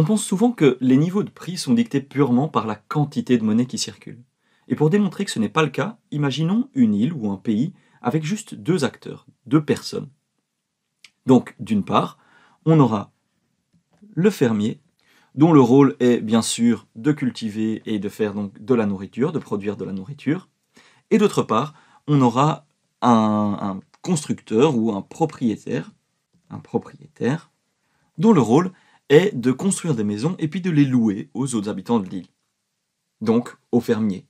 On pense souvent que les niveaux de prix sont dictés purement par la quantité de monnaie qui circule. Et pour démontrer que ce n'est pas le cas, imaginons une île ou un pays avec juste deux acteurs, deux personnes. Donc, d'une part, on aura le fermier, dont le rôle est bien sûr de cultiver et de faire donc de la nourriture, de produire de la nourriture. Et d'autre part, on aura un, constructeur ou un propriétaire, un propriétaire, dont le rôle est de construire des maisons et puis de les louer aux autres habitants de l'île. Donc aux fermiers.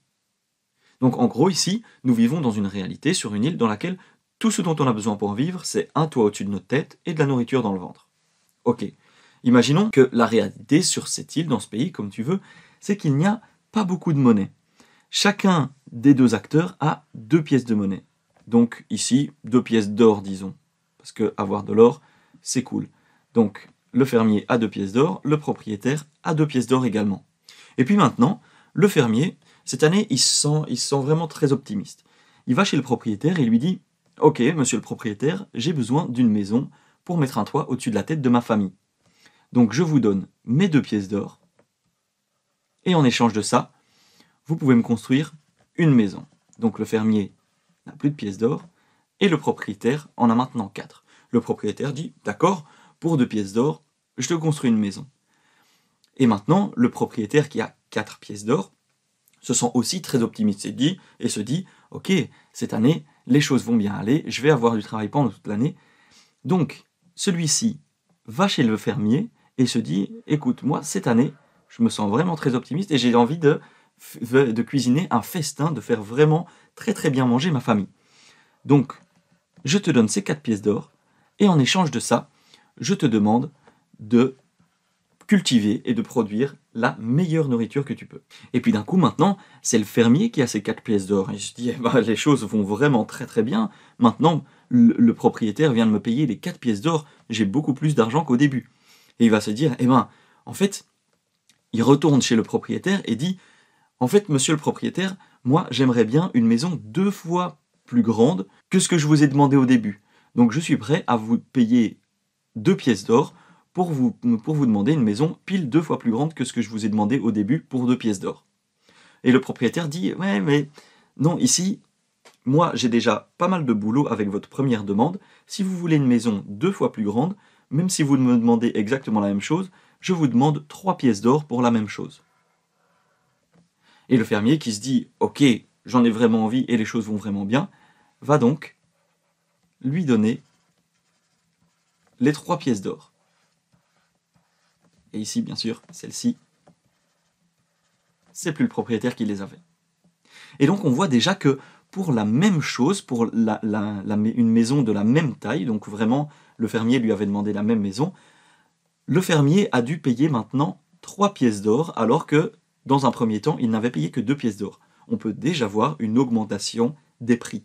Donc en gros ici, nous vivons dans une réalité sur une île dans laquelle tout ce dont on a besoin pour vivre, c'est un toit au-dessus de notre tête et de la nourriture dans le ventre. Ok. Imaginons que la réalité sur cette île, dans ce pays, comme tu veux, c'est qu'il n'y a pas beaucoup de monnaie. Chacun des deux acteurs a deux pièces de monnaie. Donc ici, deux pièces d'or, disons. Parce que avoir de l'or, c'est cool. Donc le fermier a deux pièces d'or, le propriétaire a deux pièces d'or également. Et puis maintenant, le fermier, cette année, il se sent, il sent vraiment très optimiste. Il va chez le propriétaire et lui dit Ok, monsieur le propriétaire, j'ai besoin d'une maison pour mettre un toit au-dessus de la tête de ma famille. Donc je vous donne mes deux pièces d'or, et en échange de ça, vous pouvez me construire une maison. Donc le fermier n'a plus de pièces d'or, et le propriétaire en a maintenant quatre. Le propriétaire dit D'accord, pour deux pièces d'or, je te construis une maison. Et maintenant, le propriétaire qui a quatre pièces d'or se sent aussi très optimiste et, dit, et se dit Ok, cette année, les choses vont bien aller, je vais avoir du travail pendant toute l'année. Donc, celui-ci va chez le fermier et se dit Écoute, moi, cette année, je me sens vraiment très optimiste et j'ai envie de, de cuisiner un festin, de faire vraiment très très bien manger ma famille. Donc, je te donne ces quatre pièces d'or et en échange de ça, je te demande de cultiver et de produire la meilleure nourriture que tu peux. Et puis d'un coup, maintenant, c'est le fermier qui a ses quatre pièces d'or. Et je dis, eh ben, les choses vont vraiment très très bien. Maintenant, le, propriétaire vient de me payer les quatre pièces d'or. J'ai beaucoup plus d'argent qu'au début. Et il va se dire, eh ben, en fait, il retourne chez le propriétaire et dit, en fait, monsieur le propriétaire, moi, j'aimerais bien une maison deux fois plus grande que ce que je vous ai demandé au début. Donc je suis prêt à vous payer deux pièces d'or pour vous, pour vous demander une maison pile deux fois plus grande que ce que je vous ai demandé au début pour deux pièces d'or. Et le propriétaire dit Ouais, mais non, ici, moi j'ai déjà pas mal de boulot avec votre première demande. Si vous voulez une maison deux fois plus grande, même si vous me demandez exactement la même chose, je vous demande trois pièces d'or pour la même chose. Et le fermier qui se dit Ok, j'en ai vraiment envie et les choses vont vraiment bien, va donc lui donner les trois pièces d'or. Et ici, bien sûr, celle-ci, c'est plus le propriétaire qui les avait. Et donc on voit déjà que pour la même chose, pour une maison de la même taille, donc vraiment le fermier lui avait demandé la même maison, le fermier a dû payer maintenant 3 pièces d'or, alors que dans un premier temps, il n'avait payé que 2 pièces d'or. On peut déjà voir une augmentation des prix.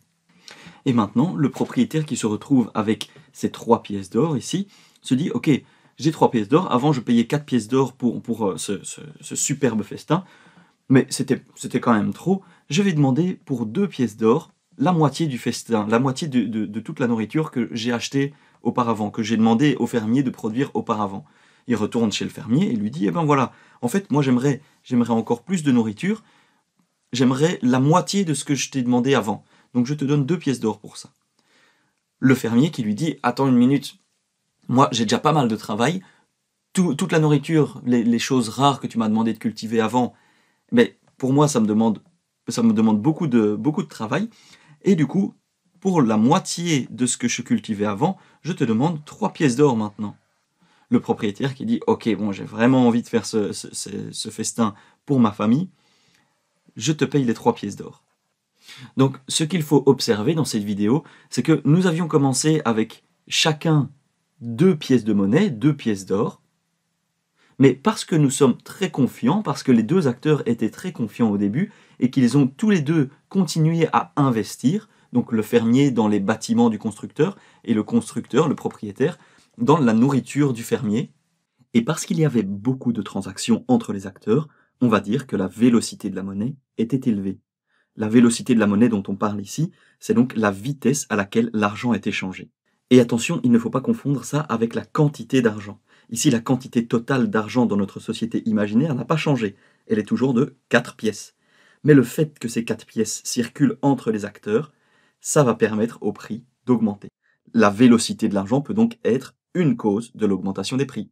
Et maintenant, le propriétaire qui se retrouve avec ces 3 pièces d'or ici, se dit, ok, j'ai trois pièces d'or. Avant, je payais quatre pièces d'or pour, pour euh, ce, superbe festin, mais c'était c'était quand même trop. Je vais demander pour deux pièces d'or la moitié du festin, la moitié de, de, toute la nourriture que j'ai achetée auparavant, que j'ai demandé au fermier de produire auparavant. Il retourne chez le fermier et lui dit, eh ben voilà, en fait, moi j'aimerais, j'aimerais encore plus de nourriture, j'aimerais la moitié de ce que je t'ai demandé avant. Donc je te donne deux pièces d'or pour ça. Le fermier qui lui dit, attends une minute, moi j'ai déjà pas mal de travail, toute la nourriture, les, choses rares que tu m'as demandé de cultiver avant, mais pour moi ça me demande, ça me demande beaucoup, de, beaucoup de travail, et du coup, pour la moitié de ce que je cultivais avant, je te demande trois pièces d'or maintenant. Le propriétaire qui dit, ok, bon, j'ai vraiment envie de faire ce, festin pour ma famille, je te paye les trois pièces d'or. Donc, ce qu'il faut observer dans cette vidéo, c'est que nous avions commencé avec chacun deux pièces de monnaie, deux pièces d'or. Mais parce que nous sommes très confiants, parce que les deux acteurs étaient très confiants au début et qu'ils ont tous les deux continué à investir, donc le fermier dans les bâtiments du constructeur et le constructeur, le propriétaire, dans la nourriture du fermier. Et parce qu'il y avait beaucoup de transactions entre les acteurs, on va dire que la vélocité de la monnaie était élevée. La vélocité de la monnaie dont on parle ici, c'est donc la vitesse à laquelle l'argent est échangé. Et attention, il ne faut pas confondre ça avec la quantité d'argent. Ici, la quantité totale d'argent dans notre société imaginaire n'a pas changé. Elle est toujours de 4 pièces. Mais le fait que ces 4 pièces circulent entre les acteurs, ça va permettre au prix d'augmenter. La vélocité de l'argent peut donc être une cause de l'augmentation des prix.